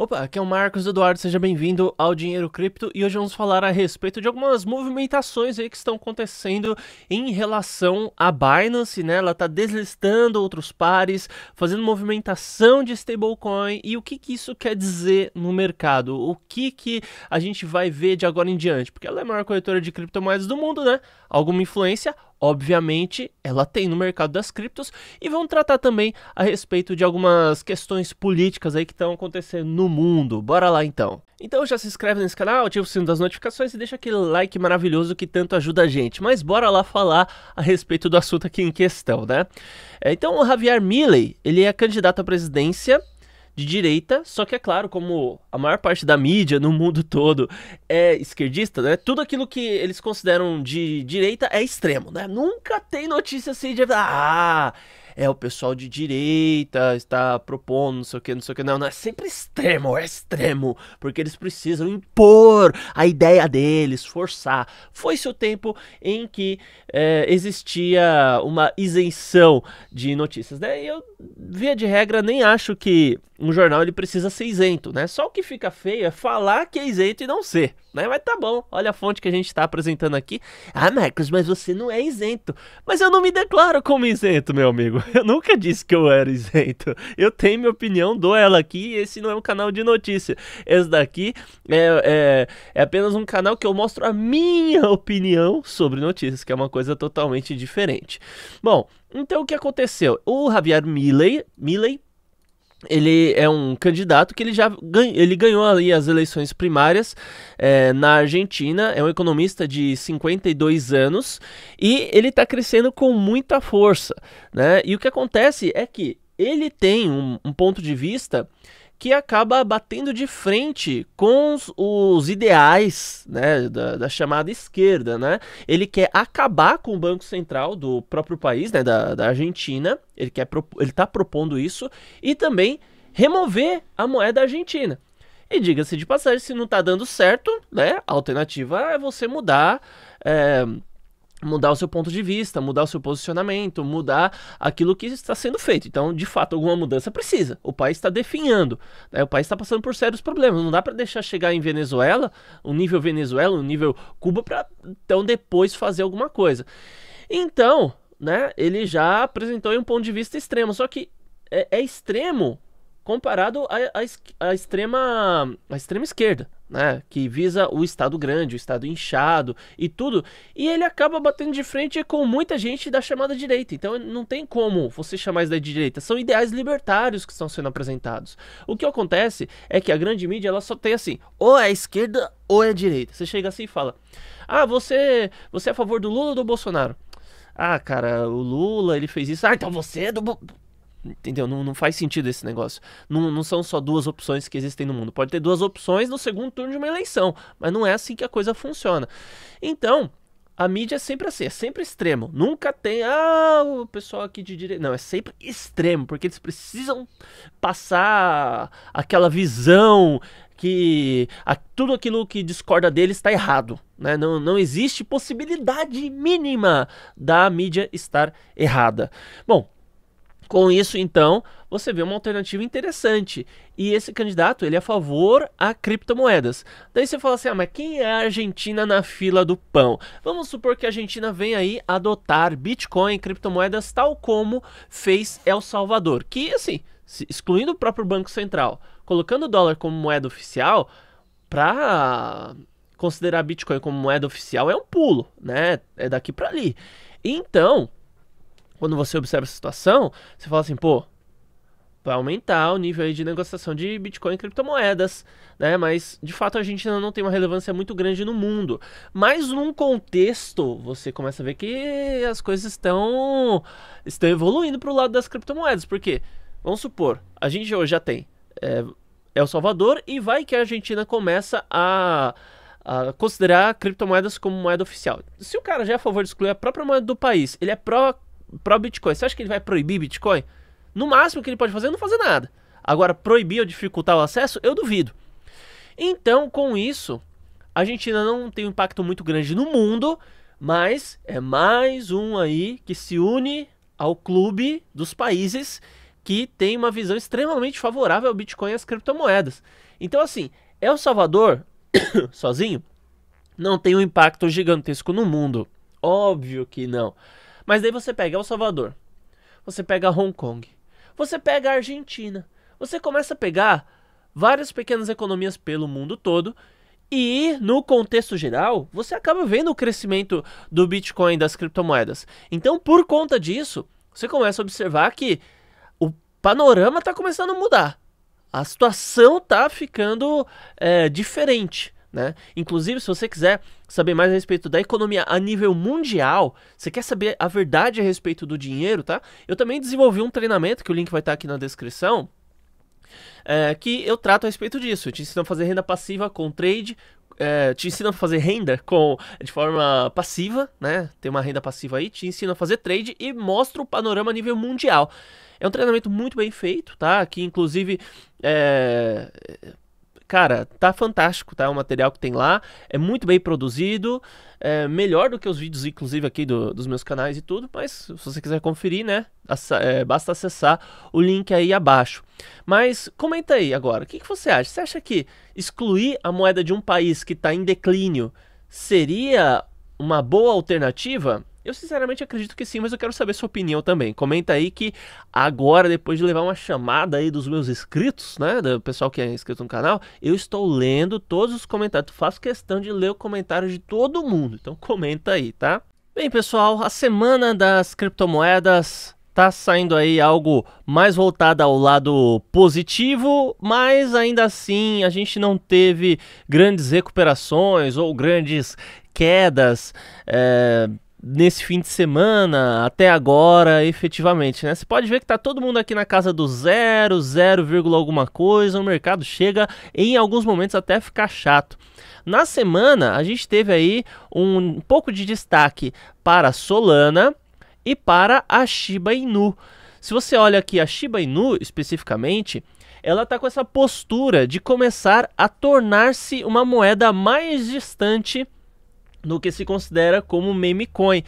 Opa, aqui é o Marcos Eduardo, seja bem-vindo ao Dinheiro Cripto e hoje vamos falar a respeito de algumas movimentações aí que estão acontecendo em relação à Binance, né? Ela está deslistando outros pares, fazendo movimentação de stablecoin e o que, que isso quer dizer no mercado? O que, que a gente vai ver de agora em diante? Porque ela é a maior corretora de criptomoedas do mundo, né? Alguma influência? obviamente, ela tem no mercado das criptos e vão tratar também a respeito de algumas questões políticas aí que estão acontecendo no mundo. Bora lá então. Então já se inscreve nesse canal, ativa o sino das notificações e deixa aquele like maravilhoso que tanto ajuda a gente. Mas bora lá falar a respeito do assunto aqui em questão, né? É, então o Javier Milley, ele é candidato à presidência de direita, só que é claro, como a maior parte da mídia no mundo todo é esquerdista, né? Tudo aquilo que eles consideram de direita é extremo, né? Nunca tem notícia assim de ah, é o pessoal de direita está propondo não sei o que, não sei o que, não, não é sempre extremo, é extremo, porque eles precisam impor a ideia deles, forçar. Foi seu tempo em que é, existia uma isenção de notícias, né? E eu via de regra nem acho que um jornal ele precisa ser isento, né? Só o que fica feio é falar que é isento e não ser, né? Mas tá bom, olha a fonte que a gente está apresentando aqui. Ah, Marcos, mas você não é isento. Mas eu não me declaro como isento, meu amigo. Eu nunca disse que eu era isento. Eu tenho minha opinião, dou ela aqui e esse não é um canal de notícia. Esse daqui é, é, é apenas um canal que eu mostro a minha opinião sobre notícias, que é uma coisa totalmente diferente. Bom, então o que aconteceu? O Javier Milley, Milley ele é um candidato que ele já ele ganhou ali as eleições primárias é, na Argentina, é um economista de 52 anos e ele está crescendo com muita força. Né? E o que acontece é que ele tem um, um ponto de vista que acaba batendo de frente com os, os ideais né, da, da, chamada esquerda. Né? Ele quer acabar com o Banco Central do próprio país, né, da, da Argentina, ele está ele tá propondo isso, e também remover a moeda argentina. E diga-se de passagem, se não está dando certo, né, a alternativa é você mudar é, mudar o seu ponto de vista, mudar o seu posicionamento, mudar aquilo que está sendo feito. Então, de fato, alguma mudança precisa. O país está definhando, né? o país está passando por sérios problemas. Não dá para deixar chegar em Venezuela, o um nível Venezuela, o um nível Cuba, para então depois fazer alguma coisa. Então, né? Ele já apresentou um ponto de vista extremo, só que é, é extremo comparado à extrema, à extrema esquerda né, que visa o Estado grande, o Estado inchado e tudo, e ele acaba batendo de frente com muita gente da chamada direita. Então não tem como você chamar isso da direita. São ideais libertários que estão sendo apresentados. O que acontece é que a grande mídia ela só tem assim, ou é esquerda ou é direita. Você chega assim e fala: Ah, você, você é a favor do Lula ou do Bolsonaro? Ah, cara, o Lula ele fez isso. Ah, então você é do. Bo Entendeu? Não, não faz sentido esse negócio. Não, não são só duas opções que existem no mundo. Pode ter duas opções no segundo turno de uma eleição, mas não é assim que a coisa funciona. Então, a mídia é sempre assim, é sempre extremo. Nunca tem, ah, o pessoal aqui de direita. Não, é sempre extremo, porque eles precisam passar aquela visão que a, tudo aquilo que discorda deles está errado. Né? Não, não existe possibilidade mínima da mídia estar errada. Bom, com isso, então, você vê uma alternativa interessante. E esse candidato, ele é a favor a criptomoedas. Daí você fala assim, ah, mas quem é a Argentina na fila do pão? Vamos supor que a Argentina venha aí adotar Bitcoin e criptomoedas tal como fez El Salvador. Que, assim, excluindo o próprio Banco Central, colocando o dólar como moeda oficial, para considerar Bitcoin como moeda oficial é um pulo, né? É daqui para ali. Então, quando você observa essa situação, você fala assim, pô, vai aumentar o nível aí de negociação de Bitcoin e criptomoedas, né? Mas de fato a gente ainda não tem uma relevância muito grande no mundo. Mas num contexto, você começa a ver que as coisas estão estão evoluindo para o lado das criptomoedas, porque vamos supor, a gente hoje já tem é, El Salvador e vai que a Argentina começa a considerar criptomoedas como moeda oficial. Se o cara já é a favor de excluir a própria moeda do país, ele é pró o bitcoin Você acha que ele vai proibir Bitcoin? No máximo que ele pode fazer é não fazer nada. Agora, proibir ou dificultar o acesso, eu duvido. Então, com isso, a Argentina não tem um impacto muito grande no mundo, mas é mais um aí que se une ao clube dos países que tem uma visão extremamente favorável ao Bitcoin e às criptomoedas. Então, assim, El Salvador, sozinho, não tem um impacto gigantesco no mundo. Óbvio que não. Mas daí você pega El Salvador, você pega Hong Kong, você pega a Argentina, você começa a pegar várias pequenas economias pelo mundo todo. E no contexto geral, você acaba vendo o crescimento do Bitcoin e das criptomoedas. Então, por conta disso, você começa a observar que o panorama está começando a mudar. A situação está ficando é, diferente. Né? Inclusive, se você quiser saber mais a respeito da economia a nível mundial, você quer saber a verdade a respeito do dinheiro, tá? Eu também desenvolvi um treinamento, que o link vai estar aqui na descrição, é, que eu trato a respeito disso. Eu te ensino a fazer renda passiva com trade, é, te ensino a fazer renda com de forma passiva, né? Tem uma renda passiva aí, te ensino a fazer trade e mostra o panorama a nível mundial. É um treinamento muito bem feito, tá? Que inclusive é, Cara, tá fantástico, tá? O material que tem lá é muito bem produzido, é melhor do que os vídeos, inclusive, aqui do, dos meus canais e tudo, mas se você quiser conferir, né? é, basta acessar o link aí abaixo. Mas comenta aí agora, o que, que você acha? Você acha que excluir a moeda de um país que está em declínio seria uma boa alternativa? Eu sinceramente acredito que sim, mas eu quero saber sua opinião também. Comenta aí que agora, depois de levar uma chamada aí dos meus inscritos, né? Do pessoal que é inscrito no canal, eu estou lendo todos os comentários. Faço questão de ler o comentário de todo mundo. Então comenta aí, tá? Bem, pessoal, a semana das criptomoedas tá saindo aí algo mais voltado ao lado positivo, mas ainda assim a gente não teve grandes recuperações ou grandes quedas. É nesse fim de semana até agora, efetivamente, né? Você pode ver que tá todo mundo aqui na casa do zero, zero vírgula alguma coisa, o mercado chega em alguns momentos até ficar chato. Na semana, a gente teve aí um pouco de destaque para Solana e para a Shiba Inu. Se você olha aqui a Shiba Inu especificamente, ela está com essa postura de começar a tornar-se uma moeda mais distante no que se considera como meme coin.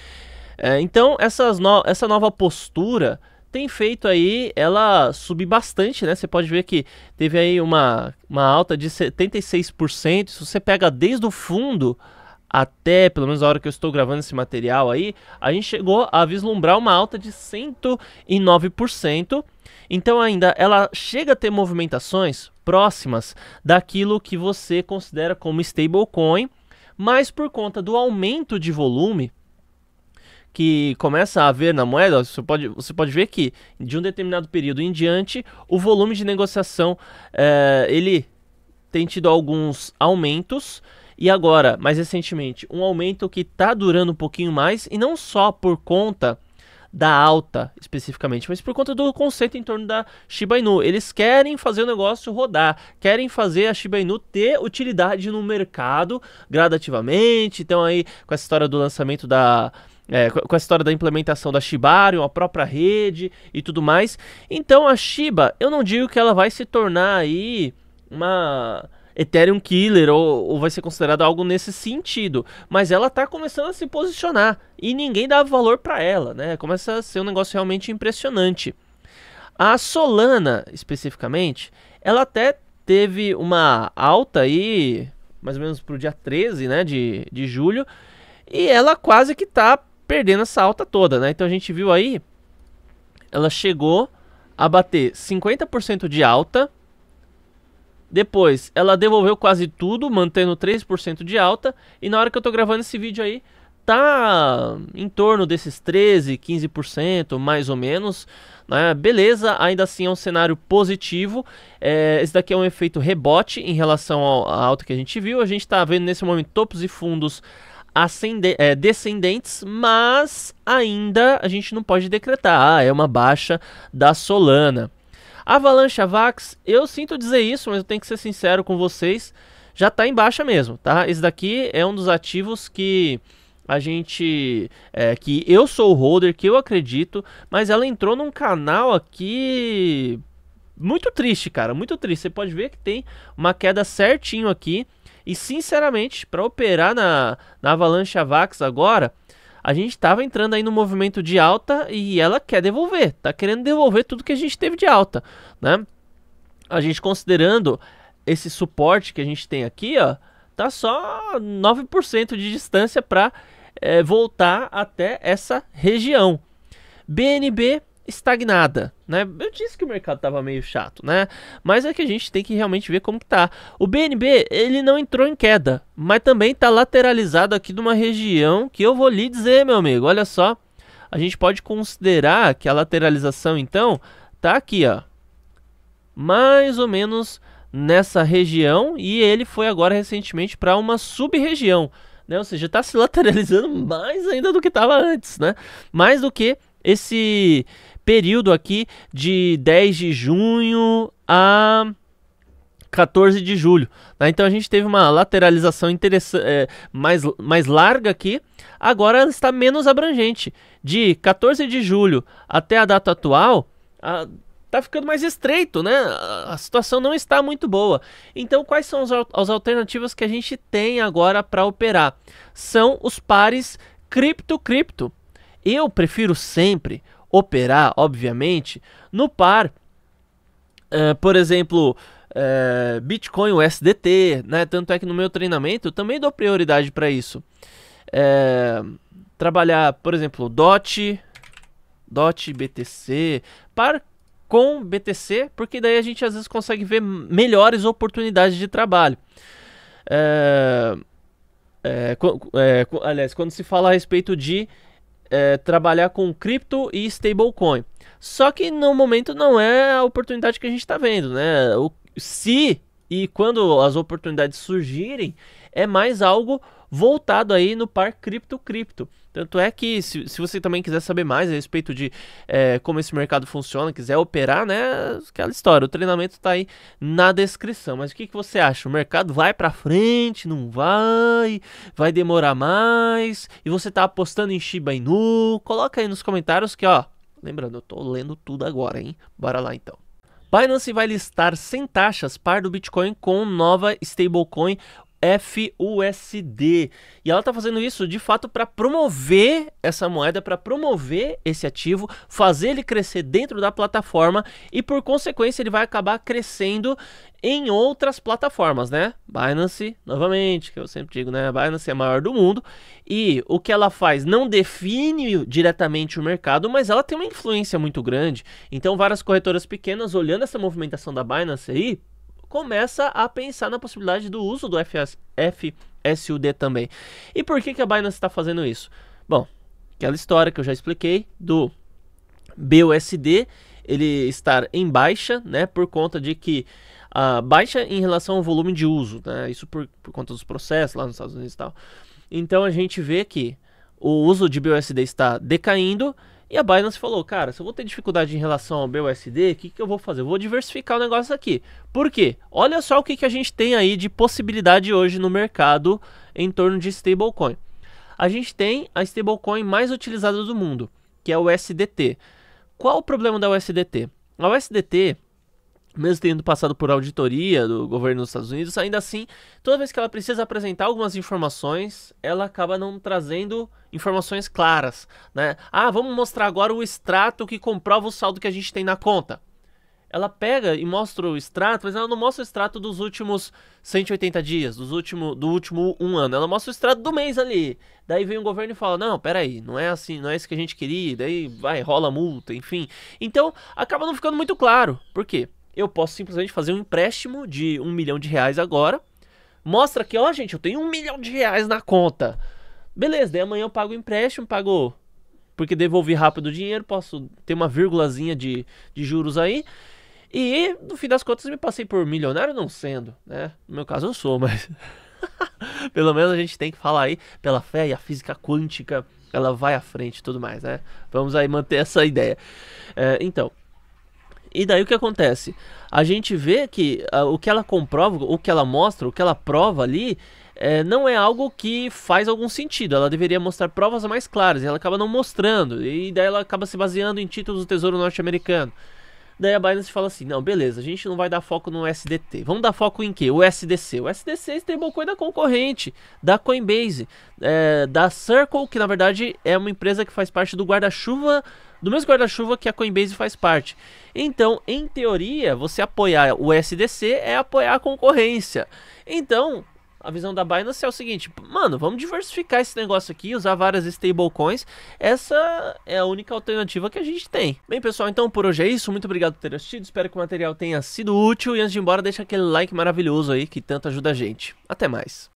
É, então, no essa nova postura tem feito aí ela subir bastante, né? Você pode ver que teve aí uma, uma alta de 76%. Se você pega desde o fundo até, pelo menos a hora que eu estou gravando esse material aí, a gente chegou a vislumbrar uma alta de 109%. Então ainda ela chega a ter movimentações próximas daquilo que você considera como stablecoin mas por conta do aumento de volume que começa a haver na moeda, você pode, você pode ver que de um determinado período em diante, o volume de negociação é, ele tem tido alguns aumentos. E agora, mais recentemente, um aumento que está durando um pouquinho mais, e não só por conta da alta especificamente, mas por conta do conceito em torno da Shiba Inu. Eles querem fazer o negócio rodar, querem fazer a Shiba Inu ter utilidade no mercado gradativamente. Então aí com essa história do lançamento da é, com a história da implementação da Shibarium, a própria rede e tudo mais. Então a Shiba, eu não digo que ela vai se tornar aí uma Ethereum Killer ou, ou vai ser considerada algo nesse sentido. Mas ela está começando a se posicionar e ninguém dá valor para ela, né? Começa a ser um negócio realmente impressionante. A Solana, especificamente, ela até teve uma alta aí, mais ou menos pro dia 13, né, de, de julho, e ela quase que tá perdendo essa alta toda, né? Então a gente viu aí, ela chegou a bater 50% de alta, depois, ela devolveu quase tudo, mantendo 3% de alta. E na hora que eu tô gravando esse vídeo aí, tá em torno desses 13, 15%, mais ou menos. Né? Beleza, ainda assim é um cenário positivo. É, esse daqui é um efeito rebote em relação à alta que a gente viu. A gente tá vendo nesse momento topos e fundos é, descendentes, mas ainda a gente não pode decretar. Ah, é uma baixa da Solana. Avalanche Avax, eu sinto dizer isso, mas eu tenho que ser sincero com vocês, já está em baixa mesmo, tá? Esse daqui é um dos ativos que a gente é, que eu sou o holder, que eu acredito, mas ela entrou num canal aqui muito triste, cara, muito triste. Você pode ver que tem uma queda certinho aqui e sinceramente, para operar na, na Avalanche Avax agora, a gente estava entrando aí no movimento de alta e ela quer devolver, tá querendo devolver tudo que a gente teve de alta, né? A gente considerando esse suporte que a gente tem aqui, ó, tá só 9% de distância para é, eh, voltar até essa região. BNB estagnada, né? Eu disse que o mercado tava meio chato, né? Mas é que a gente tem que realmente ver como que tá. O BNB, ele não entrou em queda, mas também está lateralizado aqui de uma região que eu vou lhe dizer, meu amigo, olha só. A gente pode considerar que a lateralização, então, tá aqui, ó. Mais ou menos nessa região e ele foi agora recentemente para uma sub-região, né? Ou seja, está se lateralizando mais ainda do que tava antes, né? Mais do que esse período aqui de 10 de junho a 14 de julho. Tá? Então a gente teve uma lateralização é, mais, mais larga aqui, agora ela está menos abrangente. De 14 de julho até a data atual, a, tá ficando mais estreito, né? A, a situação não está muito boa. Então quais são as, as alternativas que a gente tem agora para operar? São os pares cripto-cripto. Eu prefiro sempre operar, obviamente, no par. Uh, por exemplo, uh, Bitcoin, USDT, né? Tanto é que no meu treinamento eu também dou prioridade para isso. Uh, trabalhar, por exemplo, DOT, DOT, BTC, par com BTC, porque daí a gente às vezes consegue ver melhores oportunidades de trabalho. é, é, aliás, quando se fala a respeito de é, trabalhar com cripto e stablecoin. Só que no momento não é a oportunidade que a gente está vendo, né? O, se e quando as oportunidades surgirem, é mais algo voltado aí no par cripto-cripto. Tanto é que, se, se você também quiser saber mais a respeito de é, como esse mercado funciona, quiser operar, né? Aquela história, o treinamento está aí na descrição. Mas o que, que você acha? O mercado vai para frente? Não vai? Vai demorar mais? E você está apostando em Shiba Inu? Coloca aí nos comentários que, ó, lembrando, eu tô lendo tudo agora, hein? Bora lá então. Binance vai listar sem taxas par do Bitcoin com nova stablecoin FUSD. E ela está fazendo isso de fato para promover essa moeda, para promover esse ativo, fazer ele crescer dentro da plataforma e por consequência ele vai acabar crescendo em outras plataformas, né? Binance, novamente, que eu sempre digo, né? Binance é a maior do mundo e o que ela faz não define diretamente o mercado, mas ela tem uma influência muito grande. Então várias corretoras pequenas olhando essa movimentação da Binance aí, começa a pensar na possibilidade do uso do FS, FSUD também. E por que, que a Binance está fazendo isso? Bom, aquela história que eu já expliquei do BUSD ele estar em baixa, né, por conta de que a uh, baixa em relação ao volume de uso, né, isso por, por conta dos processos lá nos Estados Unidos e tal. Então a gente vê que o uso de BUSD está decaindo e a Binance falou, cara, se eu vou ter dificuldade em relação ao BUSD, o que, que eu vou fazer? Eu vou diversificar o negócio aqui. Por quê? Olha só o que, que a gente tem aí de possibilidade hoje no mercado em torno de stablecoin. A gente tem a stablecoin mais utilizada do mundo, que é o USDT. Qual o problema da USDT? A USDT mesmo tendo passado por auditoria do governo dos Estados Unidos, ainda assim, toda vez que ela precisa apresentar algumas informações, ela acaba não trazendo informações claras, né? Ah, vamos mostrar agora o extrato que comprova o saldo que a gente tem na conta. Ela pega e mostra o extrato, mas ela não mostra o extrato dos últimos 180 dias, dos último, do último um ano. Ela mostra o extrato do mês ali. Daí vem o governo e fala: não, peraí, não é assim, não é isso que a gente queria. Daí vai, rola multa, enfim. Então acaba não ficando muito claro. Por quê? eu posso simplesmente fazer um empréstimo de um milhão de reais agora. Mostra que, ó, gente, eu tenho um milhão de reais na conta. Beleza, daí amanhã eu pago o empréstimo, pago. Porque devolvi rápido o dinheiro, posso ter uma vírgulazinha de, de juros aí. E no fim das contas me passei por milionário não sendo, né? No meu caso eu sou, mas. Pelo menos a gente tem que falar aí pela fé e a física quântica, ela vai à frente e tudo mais, né? Vamos aí manter essa ideia. É, então, e daí o que acontece? A gente vê que uh, o que ela comprova, o que ela mostra, o que ela prova ali, é, não é algo que faz algum sentido. Ela deveria mostrar provas mais claras e ela acaba não mostrando. E daí ela acaba se baseando em títulos do Tesouro Norte-Americano. Daí a Binance fala assim: não, beleza, a gente não vai dar foco no SDT. Vamos dar foco em quê? O SDC. O SDC é stablecoin da concorrente, da Coinbase, é, da Circle, que na verdade é uma empresa que faz parte do guarda-chuva do mesmo guarda-chuva que a Coinbase faz parte. Então, em teoria, você apoiar o SDC é apoiar a concorrência. Então, a visão da Binance é o seguinte, mano, vamos diversificar esse negócio aqui, usar várias stablecoins. Essa é a única alternativa que a gente tem. Bem, pessoal, então por hoje é isso. Muito obrigado por ter assistido. Espero que o material tenha sido útil. E antes de ir embora, deixa aquele like maravilhoso aí que tanto ajuda a gente. Até mais.